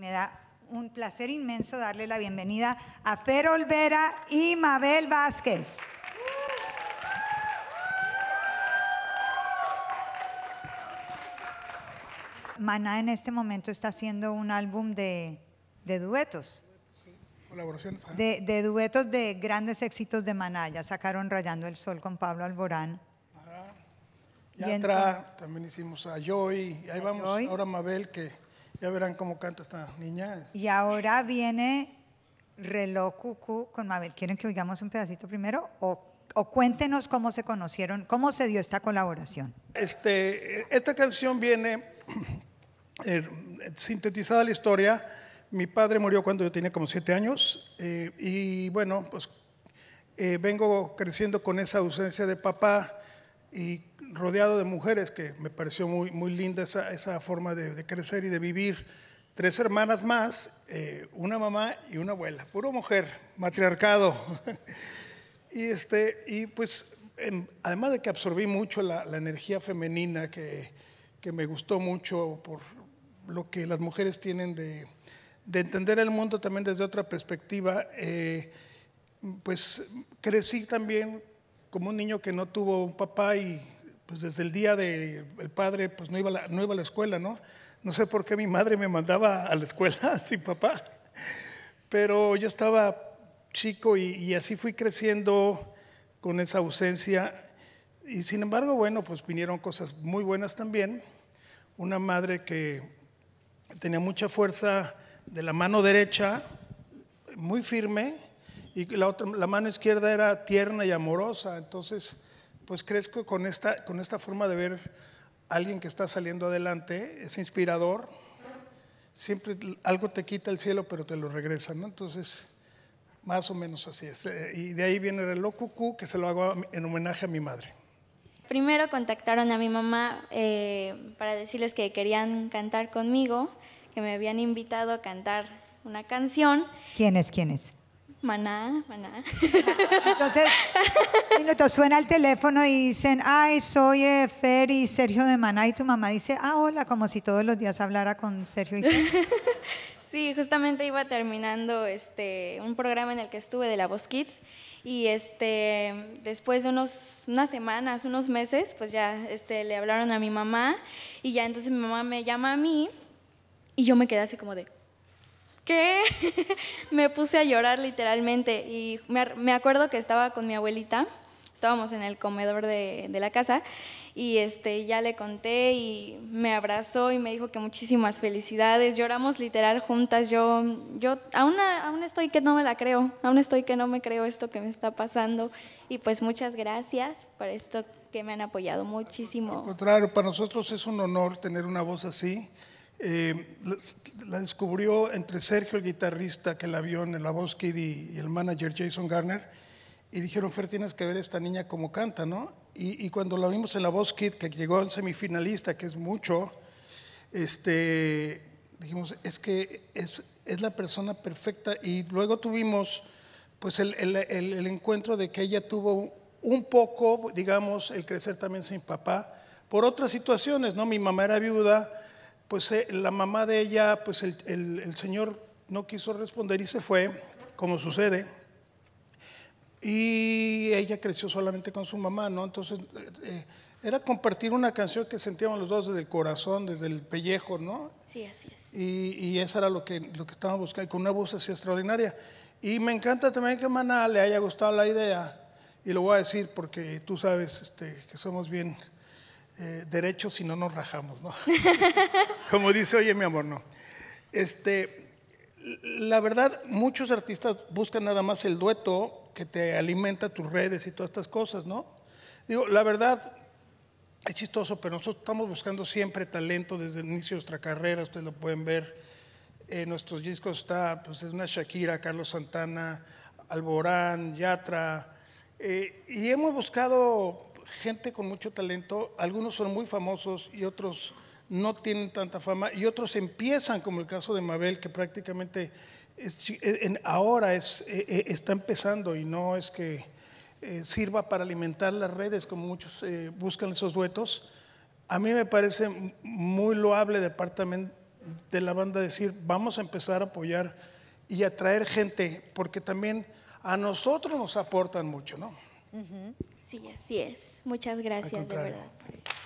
Me da un placer inmenso darle la bienvenida a Fer Olvera y Mabel Vázquez. Maná en este momento está haciendo un álbum de, de duetos. Sí, colaboraciones. De, duetos de grandes éxitos de Maná. Ya sacaron Rayando el Sol con Pablo Alborán. y entra, también hicimos a Joy. ahí vamos ahora Mabel que ya verán cómo canta esta niña. Y ahora viene Reloj Cucú con Mabel. ¿Quieren que oigamos un pedacito primero o, cuéntenos cómo se conocieron, cómo se dio esta colaboración? Este, esta canción viene eh, sintetizada la historia. Mi padre murió cuando yo tenía como siete años eh, y bueno, pues eh, vengo creciendo con esa ausencia de papá y rodeado de mujeres, que me pareció muy, muy linda esa, esa forma de, crecer y de vivir. Tres hermanas más, eh, una mamá y una abuela, puro mujer, matriarcado. y, este, y pues, además de que absorbí mucho la, energía femenina, que, que, me gustó mucho por lo que las mujeres tienen de, de entender el mundo también desde otra perspectiva, eh, pues crecí también como un niño que no tuvo un papá y pues desde el día del el padre, pues no iba, a la, no iba a la escuela, ¿no? No sé por qué mi madre me mandaba a la escuela sin papá, pero yo estaba chico y, y así fui creciendo con esa ausencia. Y sin embargo, bueno, pues vinieron cosas muy buenas también. Una madre que tenía mucha fuerza de la mano derecha, muy firme, y la, otra, la mano izquierda era tierna y amorosa. Entonces, pues crezco con esta, con esta forma de ver a alguien que está saliendo adelante, es inspirador. Siempre algo te quita el cielo, pero te lo regresa, ¿no? Entonces, más o menos así es. Eh, y de ahí viene el reloj que se lo hago en homenaje a mi madre. Primero contactaron a mi mamá eh, para decirles que querían cantar conmigo, que me habían invitado a cantar una canción. ¿Quiénes, quiénes? Maná, maná. Entonces, suena el teléfono y dicen, ay, soy Fer y Sergio de Maná. Y tu mamá dice, ah, hola, como si todos los días hablara con Sergio. Y sí, justamente iba terminando este, un programa en el que estuve de La Voz Kids. Y este, después de unos, unas semanas, unos meses, pues ya este, le hablaron a mi mamá. Y ya entonces mi mamá me llama a mí. Y yo me quedé así como de, que me puse a llorar literalmente y me, acuerdo que estaba con mi abuelita, estábamos en el comedor de, la casa y este, ya le conté y me abrazó y me dijo que muchísimas felicidades, lloramos literal juntas, yo, yo aún, aún estoy que no me la creo, aún estoy que no me creo esto que me está pasando y pues muchas gracias por esto que me han apoyado muchísimo. Al contrario, para nosotros es un honor tener una voz así eh, la descubrió entre Sergio, el guitarrista que la vio en la voz kid y el manager Jason Garner, y dijeron, Fer, tienes que ver esta niña cómo canta, ¿no? Y, cuando la vimos en la voz Kid, que llegó al semifinalista, que es mucho, este, dijimos, es que es, la persona perfecta. Y luego tuvimos pues el, el encuentro de que ella tuvo un poco, digamos, el crecer también sin papá, por otras situaciones, ¿no? Mi mamá era viuda, pues eh, la mamá de ella, pues el, señor no quiso responder y se fue, como sucede. Y ella creció solamente con su mamá, ¿no? Entonces eh, eh, era compartir una canción que sentíamos los dos desde el corazón, desde el pellejo, ¿no? Sí, así es. Y, y eso era lo que, lo que estábamos buscando, con una voz así extraordinaria. Y me encanta también que Maná le haya gustado la idea, y lo voy a decir porque tú sabes este, que somos bien eh, derechos si no nos rajamos, ¿no? Como dice, oye, mi amor, no. Este, la verdad, muchos artistas buscan nada más el dueto que te alimenta tus redes y todas estas cosas, ¿no? Digo, la verdad, es chistoso, pero nosotros estamos buscando siempre talento desde el inicio de nuestra carrera, ustedes lo pueden ver. En eh, nuestros discos está, pues es una Shakira, Carlos Santana, Alborán, Yatra, eh, y hemos buscado gente con mucho talento, algunos son muy famosos y otros no tienen tanta fama y otros empiezan, como el caso de Mabel, que prácticamente eh, ahora es, eh, eh, está empezando y no es que sirva para alimentar las redes como muchos buscan esos duetos. A mí me parece muy loable de parte de la banda decir, vamos a empezar a apoyar y atraer gente, porque también a nosotros nos aportan mucho, ¿no? Uh Sí, así es. Muchas gracias, de verdad.